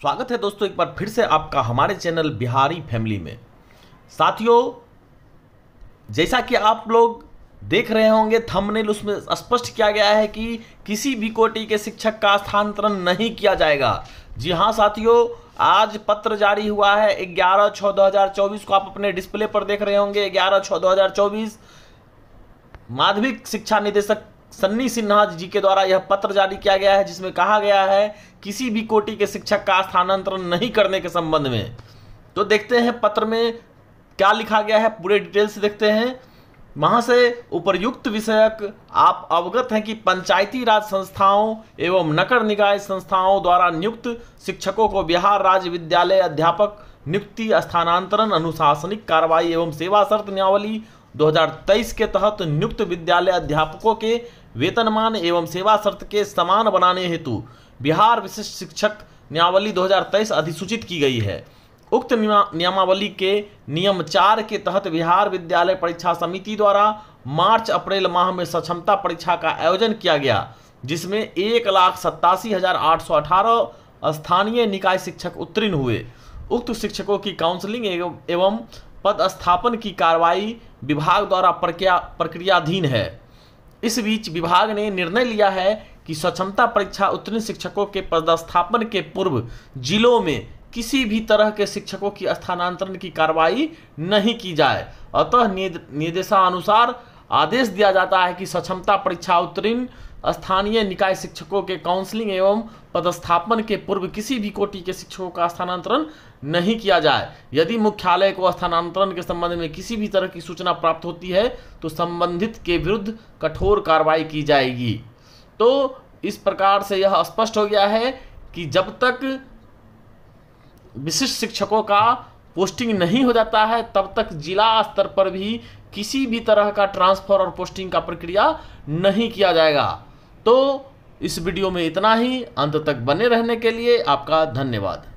स्वागत है दोस्तों एक बार फिर से आपका हमारे चैनल बिहारी फैमिली में साथियों जैसा कि आप लोग देख रहे होंगे थंबनेल उसमें स्पष्ट किया गया है कि किसी भी कोटि के शिक्षक का स्थानांतरण नहीं किया जाएगा जी हां साथियों आज पत्र जारी हुआ है ग्यारह छः दो हज़ार चौबीस को आप अपने डिस्प्ले पर देख रहे होंगे ग्यारह छः दो हज़ार चौबीस माध्यमिक शिक्षा निदेशक सन्नी सिन्हा जी के द्वारा यह पत्र जारी किया गया है जिसमें कहा गया है किसी भी कोटि के शिक्षक का स्थानांतरण नहीं करने के संबंध में तो देखते हैं पत्र में क्या लिखा गया है पूरे डिटेल से देखते हैं वहां से उपरयुक्त विषयक आप अवगत हैं कि पंचायती राज संस्थाओं एवं नगर निकाय संस्थाओं द्वारा नियुक्त शिक्षकों को बिहार राज्य विद्यालय अध्यापक नियुक्ति स्थानांतरण अनुशासनिक कार्रवाई एवं सेवा शर्त नियावली 2023 के तहत नियुक्त विद्यालय अध्यापकों के वेतनमान एवं सेवा शर्त के समान बनाने हेतु बिहार विशिष्ट शिक्षक नियमावली 2023 अधिसूचित की गई है उक्त नियमावली के नियम चार के तहत बिहार विद्यालय परीक्षा समिति द्वारा मार्च अप्रैल माह में सक्षमता परीक्षा का आयोजन किया गया जिसमें एक लाख सत्तासी हजार आठ सौ अठारह स्थानीय निकाय शिक्षक उत्तीर्ण हुए उक्त शिक्षकों की काउंसलिंग एवं पदस्थापन की कार्रवाई विभाग द्वारा प्रक्रिया प्रक्रियाधीन है इस बीच विभाग ने निर्णय लिया है कि सक्षमता परीक्षा उत्तीर्ण शिक्षकों के पदस्थापन के पूर्व जिलों में किसी भी तरह के शिक्षकों की स्थानांतरण की कार्रवाई नहीं की जाए अतः निर्देशानुसार आदेश दिया जाता है कि सक्षमता परीक्षा उत्तीर्ण स्थानीय निकाय शिक्षकों के काउंसलिंग एवं पदस्थापन के पूर्व किसी भी कोटि के शिक्षकों का स्थानांतरण नहीं किया जाए यदि मुख्यालय को स्थानांतरण के संबंध में किसी भी तरह की सूचना प्राप्त होती है तो संबंधित के विरुद्ध कठोर कार्रवाई की जाएगी तो इस प्रकार से यह स्पष्ट हो गया है कि जब तक विशिष्ट शिक्षकों का पोस्टिंग नहीं हो जाता है तब तक जिला स्तर पर भी किसी भी तरह का ट्रांसफर और पोस्टिंग का प्रक्रिया नहीं किया जाएगा तो इस वीडियो में इतना ही अंत तक बने रहने के लिए आपका धन्यवाद